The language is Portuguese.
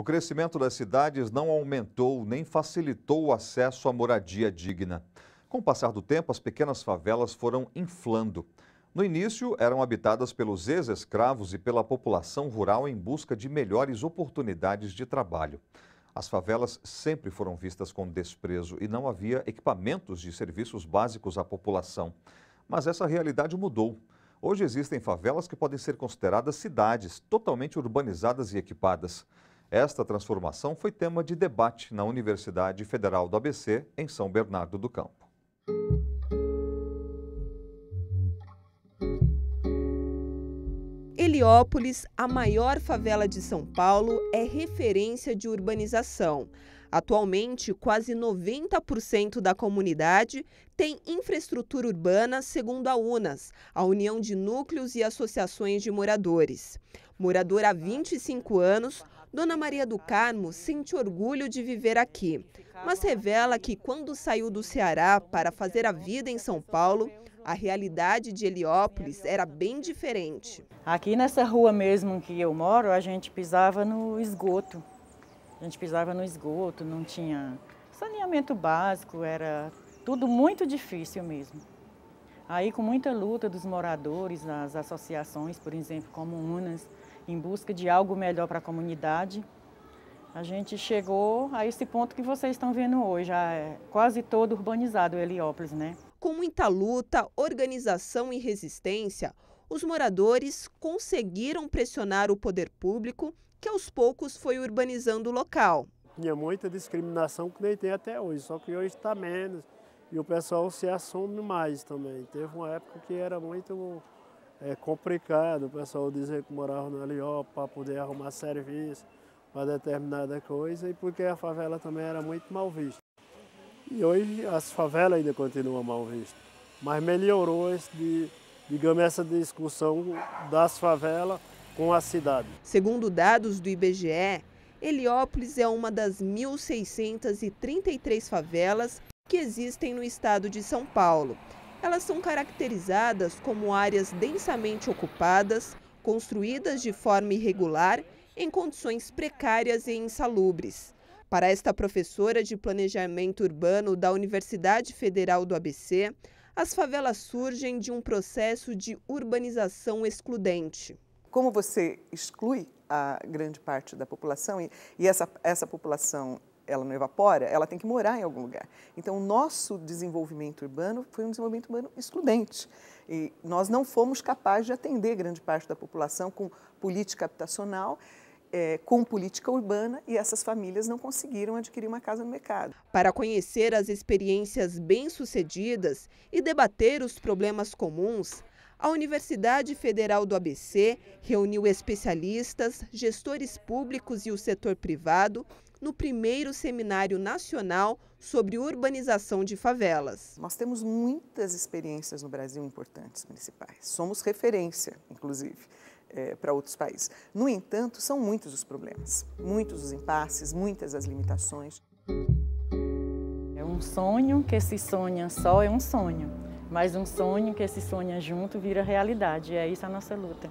O crescimento das cidades não aumentou nem facilitou o acesso à moradia digna. Com o passar do tempo, as pequenas favelas foram inflando. No início, eram habitadas pelos ex-escravos e pela população rural em busca de melhores oportunidades de trabalho. As favelas sempre foram vistas com desprezo e não havia equipamentos de serviços básicos à população. Mas essa realidade mudou. Hoje existem favelas que podem ser consideradas cidades, totalmente urbanizadas e equipadas. Esta transformação foi tema de debate na Universidade Federal do ABC, em São Bernardo do Campo. Heliópolis, a maior favela de São Paulo, é referência de urbanização. Atualmente, quase 90% da comunidade tem infraestrutura urbana, segundo a UNAS, a União de Núcleos e Associações de Moradores. Morador há 25 anos, Dona Maria do Carmo sente orgulho de viver aqui, mas revela que quando saiu do Ceará para fazer a vida em São Paulo, a realidade de Heliópolis era bem diferente. Aqui nessa rua mesmo que eu moro, a gente pisava no esgoto. A gente pisava no esgoto, não tinha saneamento básico, era tudo muito difícil mesmo. Aí, com muita luta dos moradores, das associações, por exemplo, como UNAS, em busca de algo melhor para a comunidade. A gente chegou a esse ponto que vocês estão vendo hoje, já é quase todo urbanizado Heliópolis, né? Com muita luta, organização e resistência, os moradores conseguiram pressionar o poder público, que aos poucos foi urbanizando o local. Tinha muita discriminação que nem tem até hoje, só que hoje está menos. E o pessoal se assume mais também. Teve uma época que era muito é complicado. O pessoal dizer que morava no Alió para poder arrumar serviço para determinada coisa e porque a favela também era muito mal vista. E hoje as favelas ainda continuam mal vistas, mas melhorou esse de, digamos, essa discussão das favelas com a cidade. Segundo dados do IBGE, Heliópolis é uma das 1.633 favelas que existem no estado de São Paulo. Elas são caracterizadas como áreas densamente ocupadas, construídas de forma irregular, em condições precárias e insalubres. Para esta professora de planejamento urbano da Universidade Federal do ABC, as favelas surgem de um processo de urbanização excludente. Como você exclui a grande parte da população e, e essa, essa população ela não evapora, ela tem que morar em algum lugar. Então, o nosso desenvolvimento urbano foi um desenvolvimento urbano excludente. E nós não fomos capazes de atender grande parte da população com política habitacional. É, com política urbana e essas famílias não conseguiram adquirir uma casa no mercado. Para conhecer as experiências bem-sucedidas e debater os problemas comuns, a Universidade Federal do ABC reuniu especialistas, gestores públicos e o setor privado no primeiro seminário nacional sobre urbanização de favelas. Nós temos muitas experiências no Brasil importantes municipais. Somos referência, inclusive. É, para outros países. No entanto, são muitos os problemas, muitos os impasses, muitas as limitações. É um sonho que se sonha só é um sonho. Mas um sonho que se sonha é junto vira realidade. é isso a nossa luta.